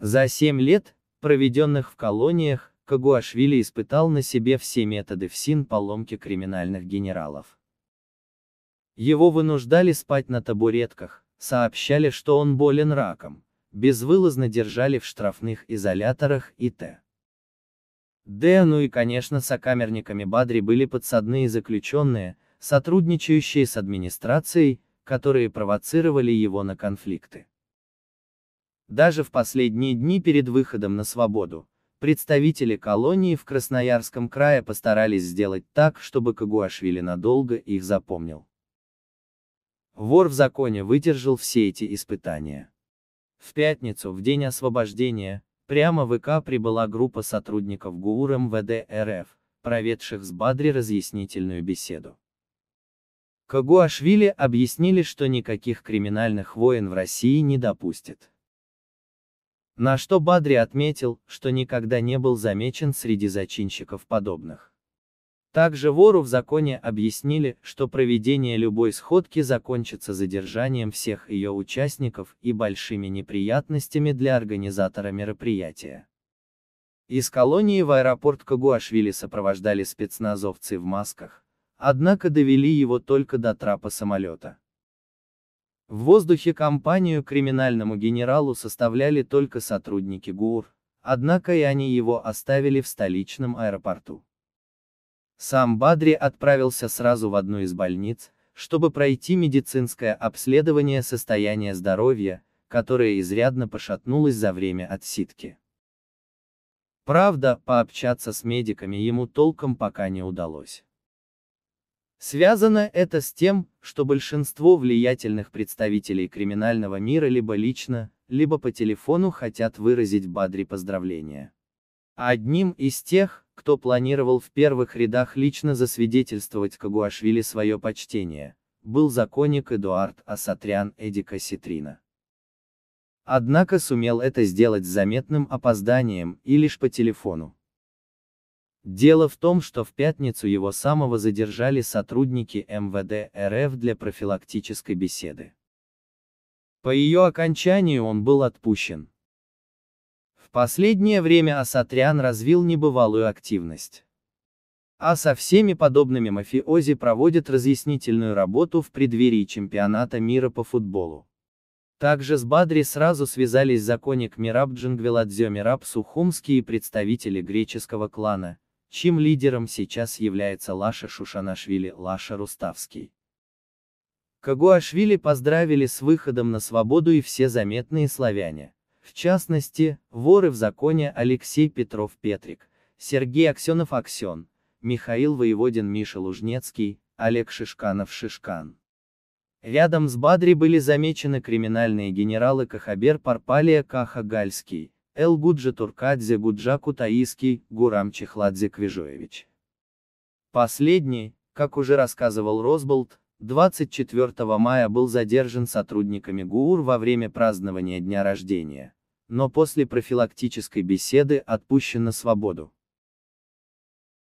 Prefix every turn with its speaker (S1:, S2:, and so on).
S1: За семь лет, проведенных в колониях, Кагуашвили испытал на себе все методы ФСИН поломки криминальных генералов. Его вынуждали спать на табуретках, сообщали, что он болен раком, безвылазно держали в штрафных изоляторах и т. Д, ну и конечно сокамерниками Бадри были подсадные заключенные, сотрудничающие с администрацией, которые провоцировали его на конфликты. Даже в последние дни перед выходом на свободу, представители колонии в Красноярском крае постарались сделать так, чтобы Кагуашвили надолго их запомнил. Вор в законе выдержал все эти испытания. В пятницу, в день освобождения, прямо в ИК прибыла группа сотрудников ГУР МВД РФ, проведших с Бадри разъяснительную беседу. Кагуашвили объяснили, что никаких криминальных войн в России не допустит. На что Бадри отметил, что никогда не был замечен среди зачинщиков подобных. Также вору в законе объяснили, что проведение любой сходки закончится задержанием всех ее участников и большими неприятностями для организатора мероприятия. Из колонии в аэропорт Кагуашвили сопровождали спецназовцы в масках, однако довели его только до трапа самолета. В воздухе компанию криминальному генералу составляли только сотрудники ГУР, однако и они его оставили в столичном аэропорту. Сам Бадри отправился сразу в одну из больниц, чтобы пройти медицинское обследование состояния здоровья, которое изрядно пошатнулось за время отсидки. Правда, пообщаться с медиками ему толком пока не удалось. Связано это с тем, что большинство влиятельных представителей криминального мира либо лично, либо по телефону хотят выразить Бадри поздравления. одним из тех, кто планировал в первых рядах лично засвидетельствовать Кагуашвили свое почтение, был законник Эдуард Асатрян Эдика Ситрина. Однако сумел это сделать с заметным опозданием и лишь по телефону. Дело в том, что в пятницу его самого задержали сотрудники МВД РФ для профилактической беседы. По ее окончанию он был отпущен. В последнее время Асатрян развил небывалую активность. А со всеми подобными мафиози проводит разъяснительную работу в преддверии чемпионата мира по футболу. Также с Бадри сразу связались законник Мираб Джингвеладзе Мираб Сухумский и представители греческого клана, Чьим лидером сейчас является Лаша Шушанашвили, Лаша Руставский. Кагуашвили поздравили с выходом на свободу и все заметные славяне. В частности, воры в законе Алексей Петров Петрик, Сергей Аксенов Аксен, Михаил Воеводин Миша Лужнецкий, Олег Шишканов Шишкан. Рядом с Бадри были замечены криминальные генералы Кахабер Парпалия Каха Гальский, Л. Гуджаку Таиский Гурам Чехладзе Квижоевич. Последний, как уже рассказывал Росболт, 24 мая был задержан сотрудниками ГУР во время празднования дня рождения, но после профилактической беседы отпущен на свободу.